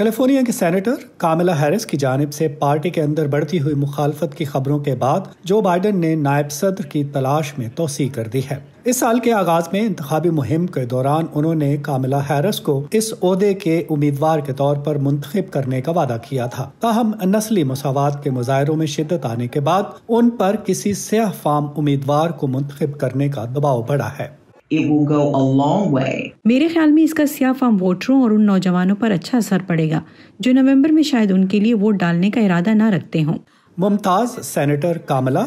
California کے senator کاملا Harris کی جانب سے پارٹی کے اندر بڑھتی ہوئی مخالفت کی خبروں کے بعد جو بائیڈن نے نائب صدر کی تلاش میں توسیع کر دی ہے اس سال کے آغاز میں انتخابی مہم کے دوران انہوں نے کاملا ہیرس کو اس عہدے کے امیدوار کے طور پر منتخب کرنے کا وعدہ کیا تھا تاہم نسلی مساوات کے مظاہروں میں شدت آنے کے بعد ان پر کسی سیاہ فام امیدوار کو منتخب کرنے کا دباؤ بڑھا ہے میرے خیال میں اس کا سیاہ فام ووٹروں اور ان نوجوانوں پر اچھا اثر پڑے گا جو نومبر میں شاید ان کے لیے ووٹ ڈالنے کا ارادہ نہ رکھتے ہوں ممتاز سینیٹر کاملا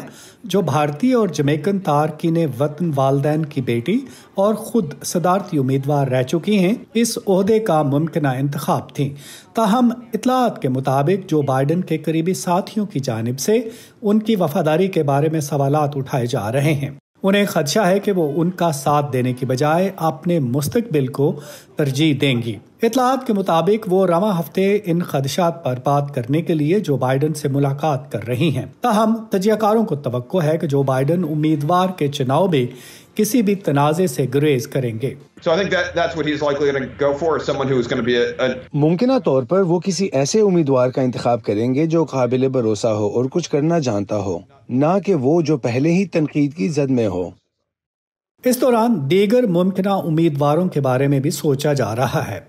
جو بھارتی اور جمیکن تارکین وطن والدین کی بیٹی اور خود صدارتی امیدوار رہ چکی ہیں اس عہدے کا ممکنہ انتخاب تھی تاہم اطلاعات کے مطابق جو بائیڈن کے قریبی ساتھیوں کی جانب سے ان کی وفاداری کے بارے میں سوالات اٹھائے جا رہے ہیں انہیں خدشہ ہے کہ وہ ان کا ساتھ دینے کی بجائے اپنے مستقبل کو ترجیح دیں گی اطلاعات کے مطابق وہ رواں ہفتے ان خدشات پر بات کرنے کے لیے جو بائیڈن سے ملاقات کر رہی ہیں تاہم تجیہ کاروں کو توقع ہے کہ جو بائیڈن امیدوار کے چناؤ میں کسی بھی تنازع سے گریز کریں گے ممکنہ طور پر وہ کسی ایسے امیدوار کا انتخاب کریں گے جو قابل بھروسہ ہو اور کچھ کرنا جانتا ہو نہ کہ وہ جو پہلے ہی تنقید کی زد میں ہو اس دوران دیگر ممکنہ امیدواروں کے بارے میں بھی سوچا جا رہا ہے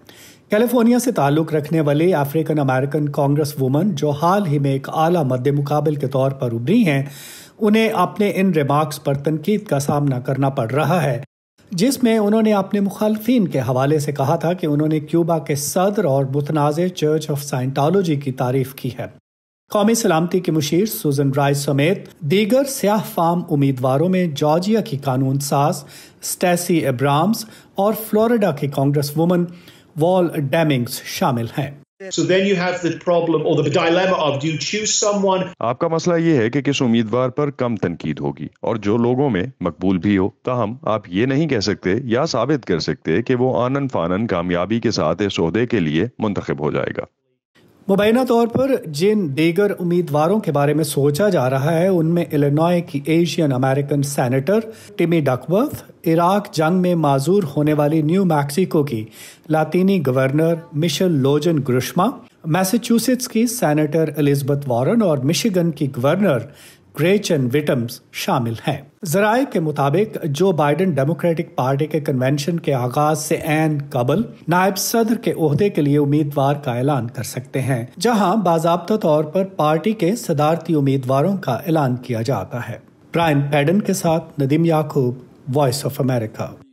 کیلیفورنیا سے تعلق رکھنے والے افریقن امریکن کانگریس وومن جو حال ہی میں ایک اعلیٰ مد مقابل کے طور پر ابری ہیں انہیں اپنے ان ریمارکس پر تنقید کا سامنا کرنا پڑ رہا ہے جس میں انہوں نے اپنے مخالفین کے حوالے سے کہا تھا کہ انہوں نے کیوبا کے صدر اور متنازع چرچ آف سائنٹالوجی کی تعریف کی ہے قومی سلامتی کے مشیر سوزن رائے سمیت دیگر سیاہ فام امیدواروں میں جارجیا کی قانون ساز سٹیسی ابرامز اور فلوریڈا کی کانگریس وومن وال ڈیمنگز شامل ہیں آپ کا مسئلہ یہ ہے کہ کس امیدوار پر کم تنقید ہوگی اور جو لوگوں میں مقبول بھی ہو تاہم آپ یہ نہیں کہہ سکتے یا ثابت کر سکتے کہ وہ آنن فانن کامیابی کے ساتھ اس عہدے کے لیے منتخب ہو جائے گا مبینہ طور پر جن دیگر امیدواروں کے بارے میں سوچا جا رہا ہے ان میں الینوائے کی Asian American senator Tammy Duckworth عراق جنگ میں معذور ہونے والی نیو میکسیکو کی لاطینی گورنر مشل لوجن گرشما میسیچیوسٹس کی سینیٹر الزبتھ وارن اور مشیگن کی گورنر وٹمز شامل ہیں ذرائع کے مطابق جو بائیڈن ڈیموکریٹک پارٹی کے کنونشن کے آغاز سے این قبل نائب صدر کے عہدے کے لیے امیدوار کا اعلان کر سکتے ہیں جہاں باضابطہ طور پر پارٹی کے صدارتی امیدواروں کا اعلان کیا جاتا ہے پرائم پیڈن کے ساتھ ندیم یاقوب وائس آف امریکہ